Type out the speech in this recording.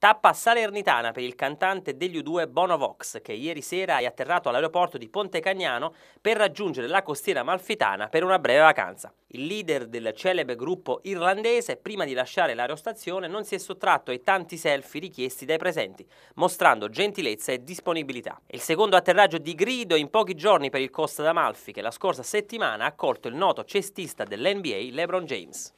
Tappa salernitana per il cantante degli U2 Bono Vox, che ieri sera è atterrato all'aeroporto di Ponte Cagnano per raggiungere la costiera malfitana per una breve vacanza. Il leader del celebre gruppo irlandese, prima di lasciare l'aerostazione, non si è sottratto ai tanti selfie richiesti dai presenti, mostrando gentilezza e disponibilità. il secondo atterraggio di grido in pochi giorni per il Costa d'Amalfi, che la scorsa settimana ha accolto il noto cestista dell'NBA LeBron James.